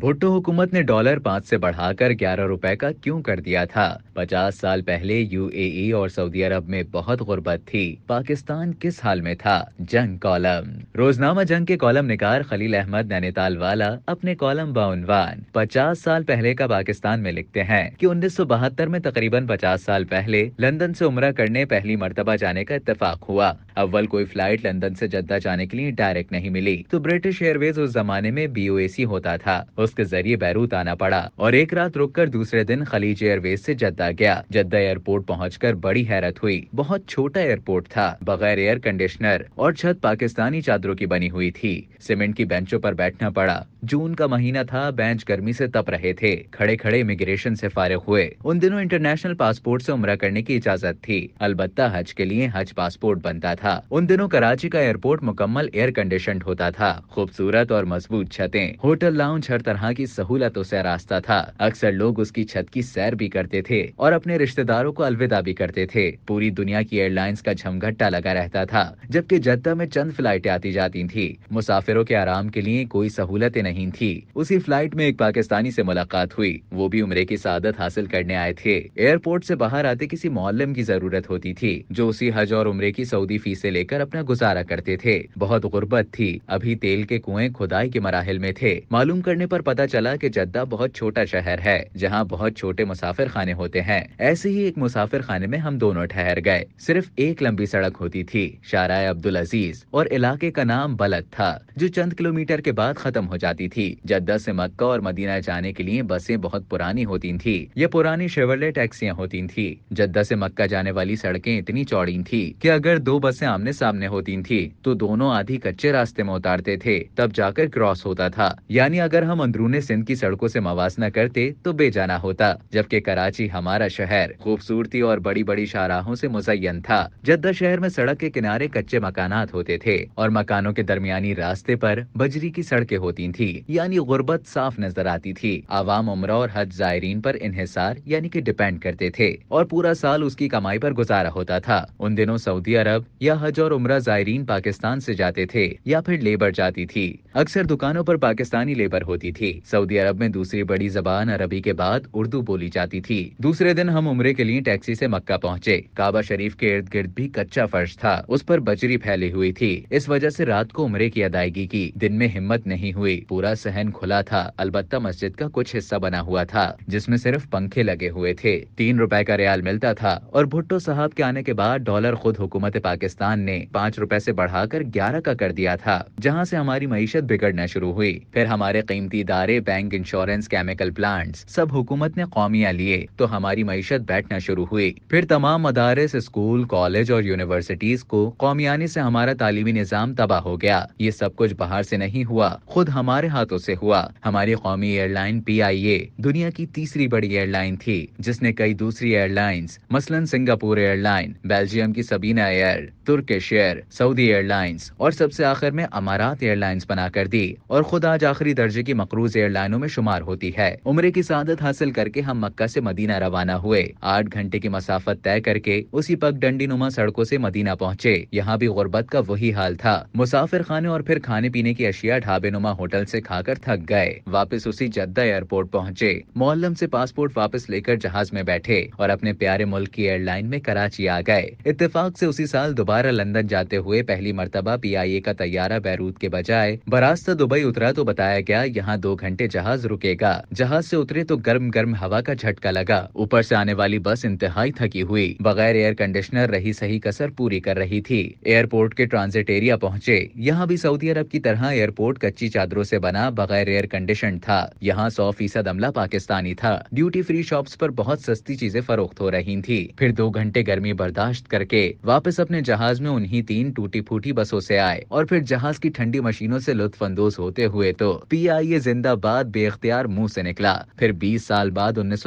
भुट्टो हुकूमत ने डॉलर पाँच से बढ़ाकर ग्यारह रुपए का क्यों कर दिया था पचास साल पहले यूएई और सऊदी अरब में बहुत गुर्बत थी पाकिस्तान किस हाल में था जंग कॉलम रोजनामा जंग के कॉलम निकार खलील अहमद नैनीताल वाला अपने कॉलम बाउनवान पचास साल पहले का पाकिस्तान में लिखते हैं कि बहत्तर में तकरीबन पचास साल पहले लंदन से उम्र करने पहली मरतबा जाने का इतफाक हुआ अव्वल कोई फ्लाइट लंदन से जद्दा जाने के लिए डायरेक्ट नहीं मिली तो ब्रिटिश एयरवेज उस जमाने में सी होता था उसके जरिए बैरूत आना पड़ा और एक रात कर दूसरे दिन खलीज एयरवेज से जद्दा गया जद्दा एयरपोर्ट पहुँच बड़ी हैरत हुई बहुत छोटा एयरपोर्ट था बगैर एयर कंडीशनर और छत पाकिस्तानी चादरों की बनी हुई थी सीमेंट की बेंचों पर बैठना पड़ा जून का महीना था बेंच गर्मी से तप रहे थे खड़े खड़े इमिग्रेशन से फारिग हुए उन दिनों इंटरनेशनल पासपोर्ट से उम्र करने की इजाजत थी अलबत्ता हज के लिए हज पासपोर्ट बनता था उन दिनों कराची का एयरपोर्ट मुकम्मल एयर कंडीशन होता था खूबसूरत और मजबूत छतें होटल लाउंज हर तरह तरह की सहूलतों से रास्ता था अक्सर लोग उसकी छत की सैर भी करते थे और अपने रिश्तेदारों को अलविदा भी करते थे पूरी दुनिया की एयरलाइंस का झमघट्टा लगा रहता था जबकि जद्दा में चंद फ्लाइटें आती जाती थी मुसाफिरों के आराम के लिए कोई सहूलतें नहीं थी उसी फ्लाइट में एक पाकिस्तानी से मुलाकात हुई वो भी उम्र की सादत हासिल करने आए थे एयरपोर्ट से बाहर आते किसी मोहल्लम की जरूरत होती थी जो उसी हज और उम्र की सऊदी फीस से लेकर अपना गुजारा करते थे बहुत गुर्बत थी अभी तेल के कुएं खुदाई के मराहल में थे मालूम करने पर पता चला कि जद्दा बहुत छोटा शहर है जहाँ बहुत छोटे मुसाफिर खाने होते हैं ऐसे ही एक मुसाफिर खाने में हम दोनों ठहर गए सिर्फ एक लंबी सड़क होती थी शाराय अब्दुल अजीज और इलाके का नाम बलद था जो चंद किलोमीटर के बाद खत्म हो जाती थी जद्दा से मक्का और मदीना जाने के लिए बसें बहुत पुरानी होती थी ये पुरानी शेवरले टैक्सियाँ होती थी जद्दा से मक्का जाने वाली सड़कें इतनी चौड़ी थी कि अगर दो बसें आमने सामने होती थी तो दोनों आधी कच्चे रास्ते में उतारते थे तब जाकर क्रॉस होता था यानी अगर हम अंदरूनी सिंध की सड़कों से मवासना करते तो बेजाना होता जबकि कराची हमारा शहर खूबसूरती और बड़ी बड़ी शाहराहों से मुजयन था जद्दा शहर में सड़क के किनारे कच्चे मकानात होते थे और मकानों के दरमियानी रास्ते पर बजरी की सड़कें होती थी यानी गुर्बत साफ नजर आती थी आवाम उम्र और हज जायरीन पर इनहिसार यानी कि डिपेंड करते थे और पूरा साल उसकी कमाई पर गुजारा होता था उन दिनों सऊदी अरब या हज और उम्र जायरीन पाकिस्तान से जाते थे या फिर लेबर जाती थी अक्सर दुकानों पर पाकिस्तानी लेबर होती थी सऊदी अरब में दूसरी बड़ी जबान अरबी के बाद उर्दू बोली जाती थी दूसरे दिन हम उम्र के लिए टैक्सी से मक्का पहुंचे काबा शरीफ के इर्द गिर्द भी कच्चा फर्श था उस पर बजरी फैली हुई थी इस वजह से रात को उम्र की अदायगी की दिन में हिम्मत नहीं हुई पूरा सहन खुला था अलबत्ता मस्जिद का कुछ हिस्सा बना हुआ था जिसमें सिर्फ पंखे लगे हुए थे तीन रुपए का रियाल मिलता था और भुट्टो साहब के आने के बाद डॉलर खुद हुकूमत पाकिस्तान ने पाँच रुपए ऐसी बढ़ाकर ग्यारह का कर दिया था जहाँ ऐसी हमारी मीशत बिगड़ना शुरू हुई फिर हमारे कीमती इदारे बैंक इंश्योरेंस केमिकल प्लांट्स सब हुकूमत ने कौमिया लिए तो हमारी मीशत बैठना शुरू हुई फिर तमाम मदारस स्कूल कॉलेज और यूनिवर्सिटीज को कौमियानी से हमारा तालीमी निज़ाम तबाह हो गया ये सब कुछ बाहर से नहीं हुआ खुद हमारे हाथों से हुआ हमारी कौमी एयरलाइन पी आई ए दुनिया की तीसरी बड़ी एयरलाइन थी जिसने कई दूसरी एयरलाइंस मसलन सिंगापुर एयरलाइन बेल्जियम की Sabena air Turkish air Saudi airlines और सबसे आखिर में अमारात एयरलाइंस बना कर दी और खुद आज आखिरी दर्जे की मक क्रूज एयरलाइनों में शुमार होती है उम्र की सादत हासिल करके हम मक्का से मदीना रवाना हुए आठ घंटे की मसाफत तय करके उसी पग डंडी नुमा सड़कों से मदीना पहुँचे यहाँ भी गुर्बत का वही हाल था मुसाफिर खाने और फिर खाने पीने की अशिया ढाबे नुमा होटल से खाकर थक गए वापस उसी जद्दा एयरपोर्ट पहुँचे मोहल्लम से पासपोर्ट वापस लेकर जहाज में बैठे और अपने प्यारे मुल्क की एयरलाइन में कराची आ गए इतफाक से उसी साल दोबारा लंदन जाते हुए पहली मरतबा पी आई ए का तैयारा बैरूत के बजाय बरास्ता दुबई उतरा तो बताया गया यहाँ दो घंटे जहाज रुकेगा जहाज से उतरे तो गर्म गर्म हवा का झटका लगा ऊपर से आने वाली बस इंतहाई थकी हुई बगैर एयर कंडीशनर रही सही कसर पूरी कर रही थी एयरपोर्ट के ट्रांजिट एरिया पहुँचे यहाँ भी सऊदी अरब की तरह एयरपोर्ट कच्ची चादरों से बना बगैर एयर कंडीशन था यहाँ सौ फीसद अमला पाकिस्तानी था ड्यूटी फ्री शॉप्स पर बहुत सस्ती चीजें फरोख्त हो रही थी फिर दो घंटे गर्मी बर्दाश्त करके वापस अपने जहाज में उन्हीं तीन टूटी फूटी बसों से आए और फिर जहाज की ठंडी मशीनों से अंदोज होते हुए तो पी आई जिंदाबाद बेअ्तियार मुंह से निकला फिर 20 साल बाद उन्नीस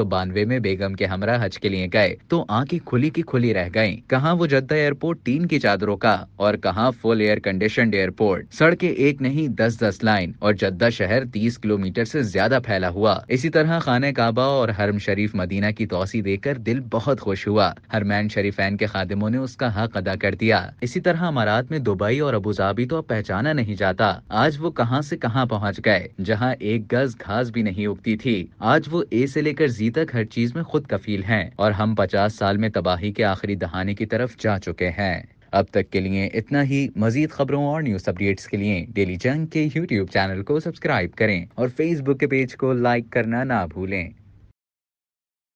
में बेगम के हमरा हज के लिए गए तो आंखें खुली की खुली रह गयी कहाँ वो जद्दा एयरपोर्ट टीन की चादरों का और कहा फुल एयर कंडीशन एयरपोर्ट सड़कें एक नहीं दस दस लाइन और जद्दा शहर तीस किलोमीटर ऐसी ज्यादा फैला हुआ इसी तरह खाना काबा और हरम शरीफ मदीना की तोसी देकर दिल बहुत खुश हुआ हरमैन शरीफैन के खादिमों ने उसका हक अदा कर दिया इसी तरह अमारात में दुबई और अबू धाबी तो अब पहचाना नहीं जाता आज वो कहाँ से कहाँ पहुँच गए जहाँ एक गज घास भी नहीं उगती थी आज वो ए से लेकर जी तक हर चीज में खुद कफील हैं और हम पचास साल में तबाही के आखिरी दहाने की तरफ जा चुके हैं अब तक के लिए इतना ही मजीद खबरों और न्यूज अपडेट्स के लिए डेली जंग के यूट्यूब चैनल को सब्सक्राइब करें और फेसबुक के पेज को लाइक करना ना भूलें